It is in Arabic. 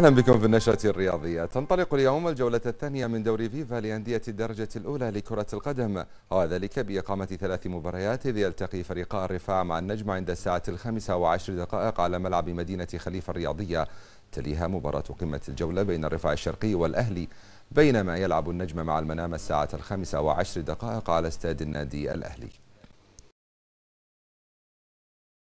اهلا بكم في النشره الرياضيه تنطلق اليوم الجوله الثانيه من دوري فيفا لانديه الدرجه الاولى لكره القدم وذلك باقامه ثلاث مباريات اذ يلتقي فريقا الرفاع مع النجم عند الساعه الخامسه وعشر دقائق على ملعب مدينه خليفه الرياضيه تليها مباراه قمه الجوله بين الرفاع الشرقي والاهلي بينما يلعب النجم مع المنام الساعه الخامسه وعشر دقائق على استاد النادي الاهلي